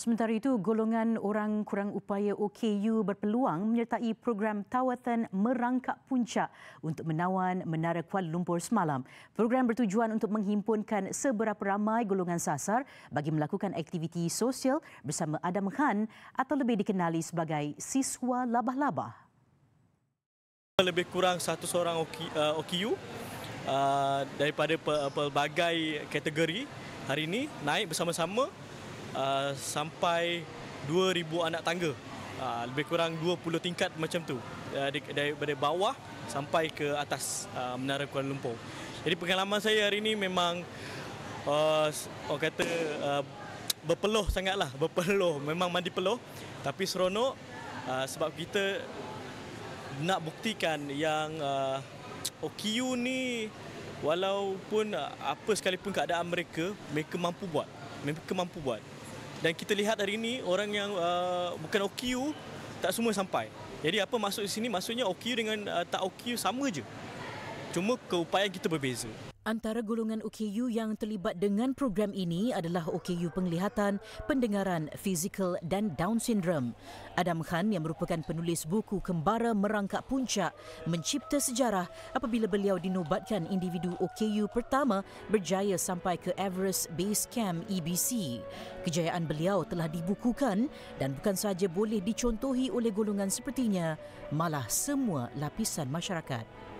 Sementara itu, golongan orang kurang upaya OKU berpeluang menyertai program tawatan merangkak puncak untuk menawan Menara Kuala Lumpur semalam. Program bertujuan untuk menghimpunkan seberapa ramai golongan sasar bagi melakukan aktiviti sosial bersama Adam Khan atau lebih dikenali sebagai siswa labah-labah. Lebih kurang satu orang OKU uh, uh, daripada pelbagai kategori hari ini naik bersama-sama uh, sampai 2000 anak tangga. Uh, lebih kurang 20 tingkat macam tu. Uh, daripada bawah sampai ke atas uh, Menara Kuala Lumpur. Jadi pengalaman saya hari ini memang uh, orang kata uh, berpeluh sangatlah, berpeluh, memang mandi peluh tapi seronok uh, sebab kita nak buktikan yang uh, OKU ni walaupun uh, apa sekalipun keadaan mereka mereka mampu buat mereka mampu buat dan kita lihat hari ini orang yang uh, bukan OQ tak semua sampai. Jadi apa maksud di sini? Maksudnya OQ dengan uh, tak OQ sama je. Cuma keupayaan kita berbeza. Antara golongan OKU yang terlibat dengan program ini adalah OKU penglihatan, pendengaran, fizikal dan Down syndrome. Adam Khan yang merupakan penulis buku Kembara Merangkak Puncak mencipta sejarah apabila beliau dinobatkan individu OKU pertama berjaya sampai ke Everest Base Camp EBC. Kejayaan beliau telah dibukukan dan bukan sahaja boleh dicontohi oleh golongan sepertinya, malah semua lapisan masyarakat.